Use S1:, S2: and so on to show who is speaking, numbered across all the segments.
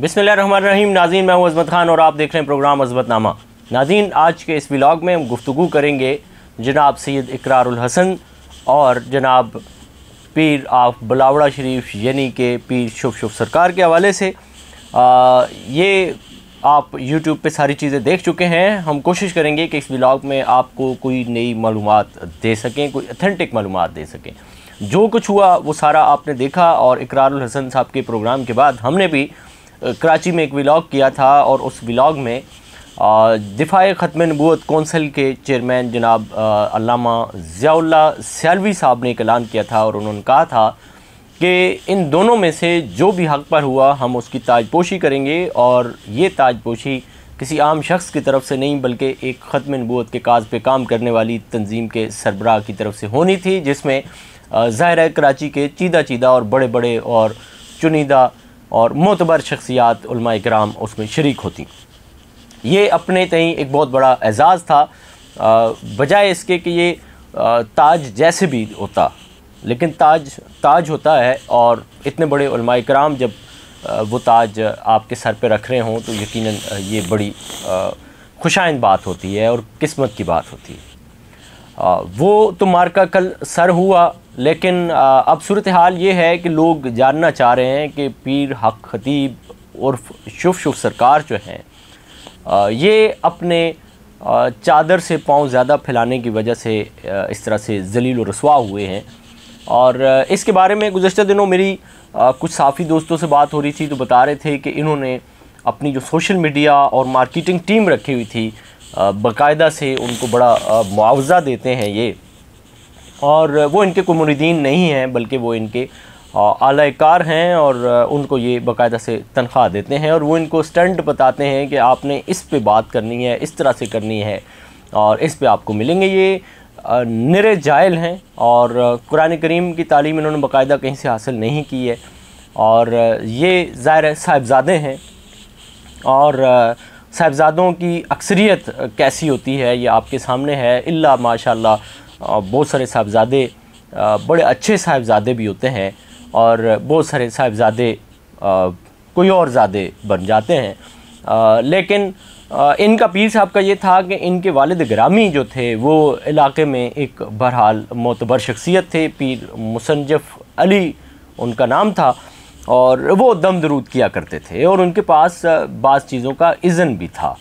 S1: बिसमीम नाजीन मैं हूँ अजमत खान और आप देख रहे हैं प्रोग्राम अजमत नामा नाजीन आज के इस व्लाग में हम गुफ्तु करेंगे जनाब सैद इकरारुल हसन और जनाब पीर आफ बलावड़ा शरीफ यानी के पीर शुभ शुभ सरकार के हवाले से आ, ये आप यूट्यूब पे सारी चीज़ें देख चुके हैं हम कोशिश करेंगे कि इस व्लाग में आपको कोई नई मालूम दे सकें कोई अथेंटिक मालूम दे सकें जो कुछ हुआ वो सारा आपने देखा और इकरारुल हसन साहब के प्रोग्राम के बाद हमने भी कराची में एक व्लॉग किया था और उस व्लॉग में दिफा ख़त्म नबूत कौंसिल के चेयरमैन जनाब अलामा ज़ियाल्ला सयालवी साहब ने एक ऐलान किया था और उन्होंने कहा था कि इन दोनों में से जो भी हक पर हुआ हम उसकी ताजपोशी करेंगे और ये ताजपोशी किसी आम शख्स की तरफ से नहीं बल्कि एक ख़त्म नबूत के काज पे काम करने वाली तंजीम के सरबराह की तरफ से होनी थी जिसमें ज़ाहिर कराची के चीदा चीदा और बड़े बड़े और चुनिदा और मोतबर शख्सियात कराम उसमें शर्क होती ये अपने तई एक बहुत बड़ा एजाज़ था बजाय इसके कि ये ताज जैसे भी होता लेकिन ताज ताज होता है और इतने बड़े कराम जब वो ताज आपके सर पे रख रहे हों तो यकीनन ये बड़ी खुशाइन बात होती है और किस्मत की बात होती है वो तो मार्का कल सर हुआ लेकिन अब सूरत हाल ये है कि लोग जानना चाह रहे हैं कि पीर हक खतीब और शुभ शुभ सरकार जो हैं ये अपने चादर से पाँव ज़्यादा फैलाने की वजह से इस तरह से जलील रसवा हुए हैं और इसके बारे में गुज्तर दिनों मेरी कुछ साफ़ी दोस्तों से बात हो रही थी तो बता रहे थे कि इन्होंने अपनी जो सोशल मीडिया और मार्केटिंग टीम रखी हुई थी बाकायदा से उनको बड़ा मुआवजा देते हैं ये और वो इनके कुमरुद्दीन नहीं हैं बल्कि वो इनके आलाकार हैं और उनको ये बाकायदा से तनख्वाह देते हैं और वो इनको स्टंट बताते हैं कि आपने इस पे बात करनी है इस तरह से करनी है और इस पे आपको मिलेंगे ये निरे जायल हैं और कुरान करीम की तालीम इन्होंने बाकायदा कहीं से हासिल नहीं की है और ये ज़ाहिर साहिबजादे हैं और साहिबजादों की अक्सरियत कैसी होती है ये आपके सामने है इल्ला माशाल्लाह और बहुत सारे साहबजादे बड़े अच्छे साहबजादे भी होते हैं और बहुत सारे साहबजादे कोई और ज़्यादे बन जाते हैं आ, लेकिन आ, इनका पीर साहब का ये था कि इनके वालद ग्रामी जो थे वो इलाके में एक बहरहाल मोतबर शख्सियत थे पीर मुसनजफ अली उनका नाम था और वो दम दरूद किया करते थे और उनके पास बाज़ चीज़ों का इज़न भी था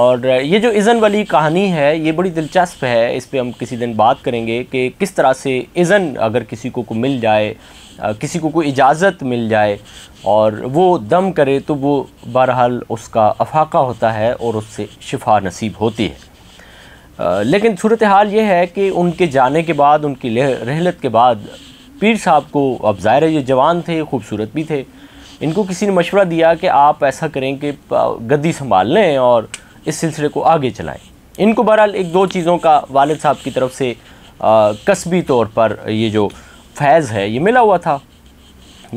S1: और ये जो इज़न वाली कहानी है ये बड़ी दिलचस्प है इस पर हम किसी दिन बात करेंगे कि किस तरह से इज़न अगर किसी को को मिल जाए किसी को कोई इजाज़त मिल जाए और वो दम करे तो वो बहरहाल उसका अफाका होता है और उससे शिफा नसीब होती है लेकिन सूरत हाल ये है कि उनके जाने के बाद उनकी रहलत के बाद पीर साहब को अब ज़ाहिर ये जवान थे खूबसूरत भी थे इनको किसी ने मशवरा दिया कि आप ऐसा करें कि गद्दी संभाल लें और इस सिलसिले को आगे चलाएं इनको बहरहाल एक दो चीज़ों का वालद साहब की तरफ से कस्बी तौर पर ये जो फैज़ है ये मिला हुआ था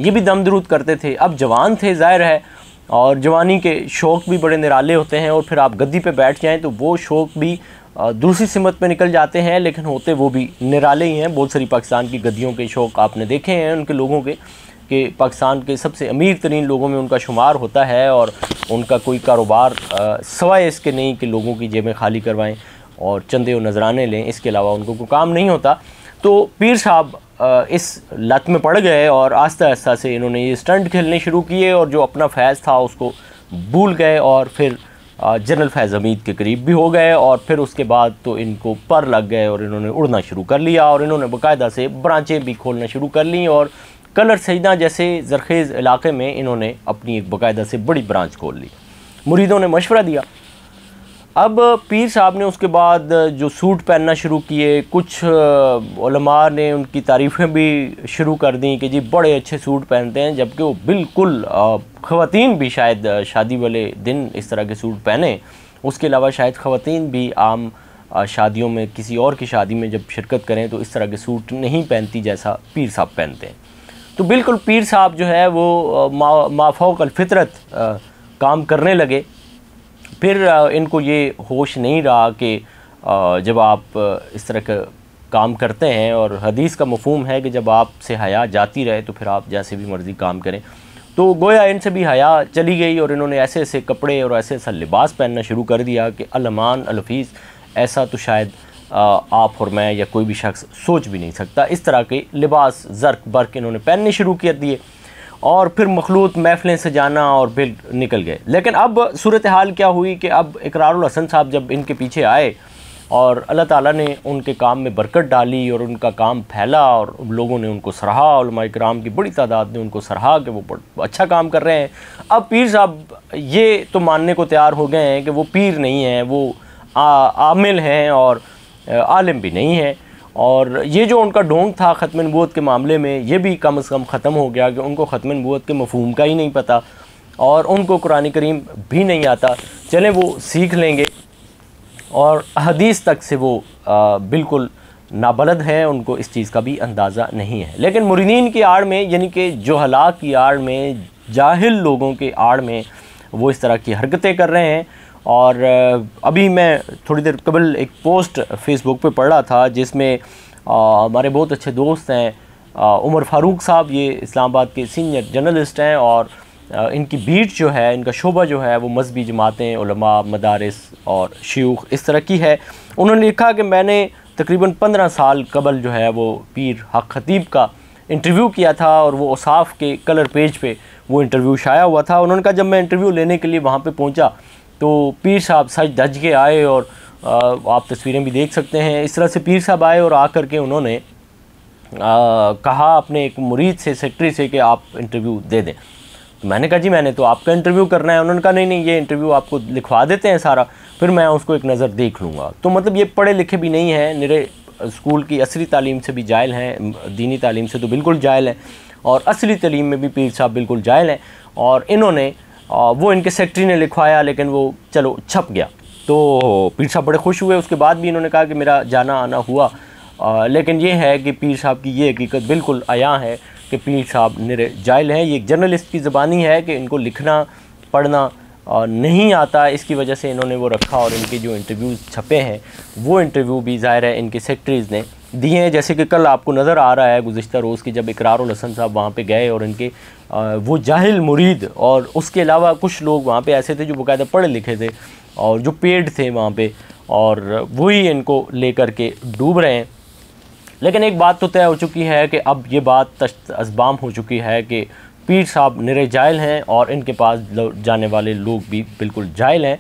S1: ये भी दम दरूद करते थे अब जवान थे ज़ाहिर है और जवानी के शौक़ भी बड़े निराले होते हैं और फिर आप गद्दी पे बैठ जाएं तो वो शौक़ भी दूसरी सिमत पे निकल जाते हैं लेकिन होते वो भी निराले ही हैं बहुत सारी पाकिस्तान की गद्दियों के शौक़ आपने देखे हैं उनके लोगों के के पाकिस्तान के सबसे अमीर तरीन लोगों में उनका शुमार होता है और उनका कोई कारोबार सवाए इसके नहीं कि लोगों की जेबें खाली करवाएं और चंदे और नजराने लें इसके अलावा उनको कोई काम नहीं होता तो पीर साहब इस लत में पड़ गए और आस्ता आस्ता से इन्होंने ये स्टंट खेलने शुरू किए और जो अपना फैज़ था उसको भूल गए और फिर जनरल फैज़ हमीद के करीब भी हो गए और फिर उसके बाद तो इनको पर लग गए और इन्होंने उड़ना शुरू कर लिया और इन्होंने बाकायदा से ब्रांचें भी खोलना शुरू कर लीं और कलर सईदा जैसे जरखेज़ इलाके में इन्होंने अपनी एक बाकायदा से बड़ी ब्रांच खोल ली मुरीदों ने मशवरा दिया अब पीर साहब ने उसके बाद जो सूट पहनना शुरू किए कुछ ने उनकी तारीफ़ें भी शुरू कर दी कि जी बड़े अच्छे सूट पहनते हैं जबकि वो बिल्कुल ख़वान भी शायद शादी वाले दिन इस तरह के सूट पहने उसके अलावा शायद ख़वान भी आम शादियों में किसी और की शादी में जब शिरकत करें तो इस तरह के सूट नहीं पहनती जैसा पीर साहब पहनते हैं तो बिल्कुल पीर साहब जो है वो माफोकल फितरत काम करने लगे फिर इनको ये होश नहीं रहा कि जब आप इस तरह का काम करते हैं और हदीस का मफहम है कि जब आपसे हया जाती रहे तो फिर आप जैसे भी मर्ज़ी काम करें तो गोया इनसे भी हया चली गई और इन्होंने ऐसे ऐसे कपड़े और ऐसे ऐसा लिबास पहनना शुरू कर दिया कि अलमान अलफीज़ ऐसा तो शायद आप और मैं या कोई भी शख्स सोच भी नहीं सकता इस तरह के लिबास जर्क बर्क इन्होंने पहनने शुरू कर दिए और फिर मखलूत से सजाना और फिर निकल गए लेकिन अब सूरत हाल क्या हुई कि अब इकरारुल हसन साहब जब इनके पीछे आए और अल्लाह ताला ने उनके काम में बरकत डाली और उनका काम फैला और लोगों ने उनको सराहा कराम की बड़ी तादाद ने उनको सराहा कि वो अच्छा काम कर रहे हैं अब पीर साहब ये तो मानने को तैयार हो गए हैं कि वो पीर नहीं हैं वो आ, आमिल हैं और आलम भी नहीं है और ये जो उनका ढोंग था ख़त्म नबूत के मामले में ये भी कम अज़ कम ख़त्म हो गया कि उनको ख़त्म नबूत के मफहम का ही नहीं पता और उनको कुरान करीम भी नहीं आता चले वो सीख लेंगे और हदीस तक से वो आ, बिल्कुल नाबलद हैं उनको इस चीज़ का भी अंदाज़ा नहीं है लेकिन मुरीदीन की आड़ में यानी कि जोहला की आड़ में जाहिल लोगों के आड़ में वो इस तरह की हरकतें कर रहे हैं और अभी मैं थोड़ी देर कबल एक पोस्ट फेसबुक पे पढ़ रहा था जिसमें हमारे बहुत अच्छे दोस्त हैं उमर फारूक साहब ये इस्लामाबाद के सीनियर जर्नलिस्ट हैं और आ, इनकी बीट जो है इनका शोबा जो है वो मजहबी जमातें मदारस और शयूख इस तरह की है उन्होंने लिखा कि मैंने तकरीबन पंद्रह साल कबल जो है वो पीर हक खतीब का इंटरव्यू किया था और वो उसाफ के कलर पेज पे वो इंटरव्यू शाया हुआ था उन्होंने कहा जब मैं इंटरव्यू लेने के लिए वहाँ पे पहुँचा तो पीर साहब सच धज के आए और आप तस्वीरें भी देख सकते हैं इस तरह से पीर साहब आए और कर के उन्होंने आ, कहा अपने एक मुरीद से सेक्रेटरी से कि आप इंटरव्यू दे दें तो मैंने कहा जी मैंने तो आपका इंटरव्यू करना है उन्होंने कहा नहीं नहीं ये इंटरव्यू आपको लिखवा देते हैं सारा फिर मैं उसको एक नज़र देख लूँगा तो मतलब ये पढ़े लिखे भी नहीं हैं मेरे स्कूल की असली तालीम से भी जायल हैं दीनी तालीम से तो बिल्कुल जायल हैं और असली तलीम में भी पीर साहब बिल्कुल जायल हैं और इन्होंने वो इनके सेक्रेटरी ने लिखवाया लेकिन वो चलो छप गया तो पीर साहब बड़े खुश हुए उसके बाद भी इन्होंने कहा कि मेरा जाना आना हुआ आ, लेकिन ये है कि पीर साहब की ये हकीकत बिल्कुल आया है कि पीर साहब निर जायल हैं ये एक जर्नलिस्ट की ज़बानी है कि इनको लिखना पढ़ना आ, नहीं आता इसकी वजह से इन्होंने वो रखा और इनके जो इंटरव्यूज़ छपे हैं वो इंटरव्यू भी ज़ाहिर है इनके सेक्रेटरीज़ ने दिए हैं जैसे कि कल आपको नज़र आ रहा है गुज्तर रोज़ कि जब इकरार साहब वहाँ पर गए और इनके वो जाहिल मुरीद और उसके अलावा कुछ लोग वहाँ पर ऐसे थे जो बाकायदा पढ़े लिखे थे और जो पेड थे वहाँ पर और वही इनको लेकर के डूब रहे हैं लेकिन एक बात तो तय हो चुकी है कि अब ये बात इसबाम हो चुकी है कि पीर साहब निरे जायल हैं और इनके पास जाने वाले लोग भी बिल्कुल जायल हैं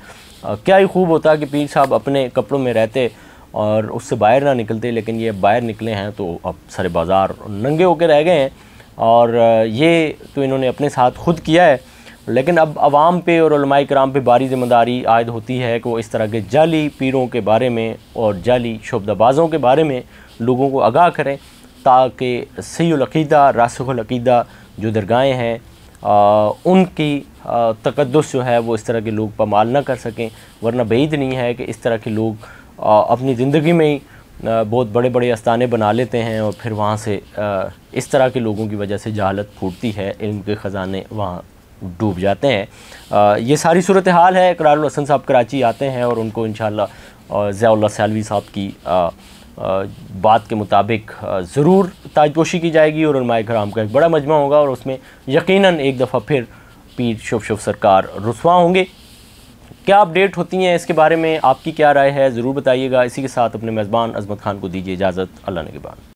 S1: क्या ही खूब होता कि पीर साहब अपने कपड़ों में रहते और उससे बाहर ना निकलते लेकिन ये बाहर निकले हैं तो अब सारे बाज़ार नंगे होकर रह गए हैं और ये तो इन्होंने अपने साथ खुद किया है लेकिन अब आवाम पे और कराम पे भारी जिम्मेदारी आयद होती है कि वो इस तरह के जाली पीरों के बारे में और जाली शोबाबाजों के बारे में लोगों को आगाह करें ताकि सैदा रासलकीदा जो दरगाहें हैं उनकी तकदस जो है वो इस तरह के लोग पमाल ना कर सकें वरना बेद नहीं है कि इस तरह के लोग अपनी ज़िंदगी में ही बहुत बड़े बड़े अस्ताने बना लेते हैं और फिर वहाँ से इस तरह के लोगों की वजह से जहालत फूटती है इल्म के ख़जाने वहाँ डूब जाते हैं ये सारी सूरत हाल है करारुल हसन साहब कराची आते हैं और उनको इन ज़ियाल्ला सैलवी साहब की बात के मुताबिक ज़रूर ताजपोशी की जाएगी और उनमाय कराम का एक बड़ा मजमा होगा और उसमें यकीनन एक दफ़ा फिर पीर शुभ शुभ सरकार रसवा होंगे क्या अपडेट होती हैं इसके बारे में आपकी क्या राय है ज़रूर बताइएगा इसी के साथ अपने मेज़बान अजमत खान को दीजिए इजाज़त अल्लाह ने के बाद